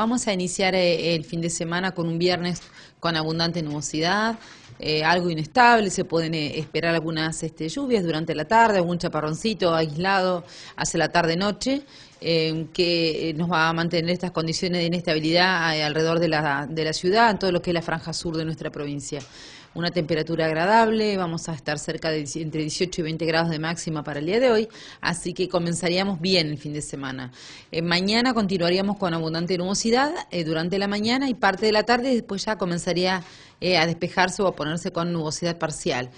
Vamos a iniciar eh, el fin de semana con un viernes con abundante nubosidad, eh, algo inestable, se pueden eh, esperar algunas este, lluvias durante la tarde, algún chaparroncito aislado hacia la tarde-noche que eh, nos va a mantener estas condiciones de inestabilidad eh, alrededor de la, de la ciudad, en todo lo que es la franja sur de nuestra provincia una temperatura agradable, vamos a estar cerca de entre 18 y 20 grados de máxima para el día de hoy, así que comenzaríamos bien el fin de semana. Eh, mañana continuaríamos con abundante nubosidad durante la mañana y parte de la tarde, después ya comenzaría a despejarse o a ponerse con nubosidad parcial.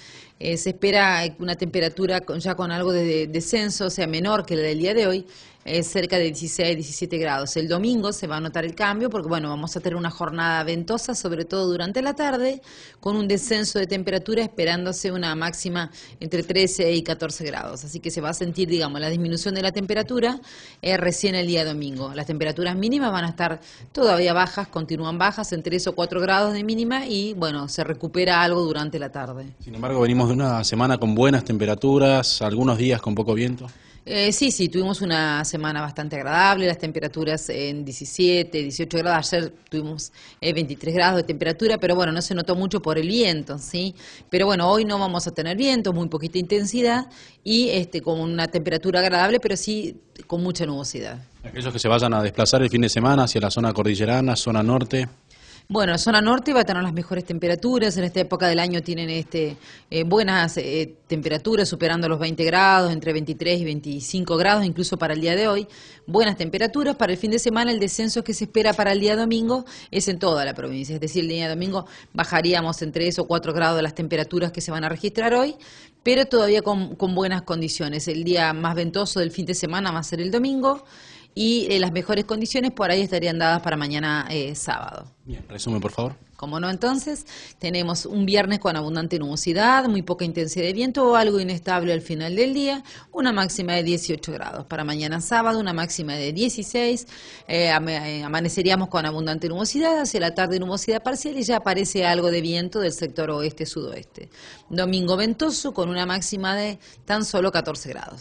Eh, se espera una temperatura ya con algo de descenso, o sea, menor que la del día de hoy, eh, cerca de 16, 17 grados. El domingo se va a notar el cambio porque, bueno, vamos a tener una jornada ventosa, sobre todo durante la tarde, con un descenso de temperatura esperándose una máxima entre 13 y 14 grados. Así que se va a sentir, digamos, la disminución de la temperatura eh, recién el día domingo. Las temperaturas mínimas van a estar todavía bajas, continúan bajas, en 3 o 4 grados de mínima y, bueno, se recupera algo durante la tarde. Sin embargo, venimos una semana con buenas temperaturas, algunos días con poco viento. Eh, sí, sí, tuvimos una semana bastante agradable, las temperaturas en 17, 18 grados, ayer tuvimos 23 eh, grados de temperatura, pero bueno, no se notó mucho por el viento, ¿sí? Pero bueno, hoy no vamos a tener viento, muy poquita intensidad y este, con una temperatura agradable, pero sí con mucha nubosidad. Aquellos que se vayan a desplazar el fin de semana hacia la zona cordillerana, zona norte, bueno, zona norte va a tener las mejores temperaturas. En esta época del año tienen este, eh, buenas eh, temperaturas, superando los 20 grados, entre 23 y 25 grados, incluso para el día de hoy. Buenas temperaturas. Para el fin de semana, el descenso que se espera para el día domingo es en toda la provincia. Es decir, el día domingo bajaríamos entre 3 o 4 grados las temperaturas que se van a registrar hoy, pero todavía con, con buenas condiciones. El día más ventoso del fin de semana va a ser el domingo y eh, las mejores condiciones por ahí estarían dadas para mañana eh, sábado. Bien, resume por favor. Como no, entonces tenemos un viernes con abundante nubosidad, muy poca intensidad de viento o algo inestable al final del día, una máxima de 18 grados. Para mañana sábado, una máxima de 16. Eh, amaneceríamos con abundante nubosidad, hacia la tarde nubosidad parcial y ya aparece algo de viento del sector oeste-sudoeste. Domingo ventoso con una máxima de tan solo 14 grados.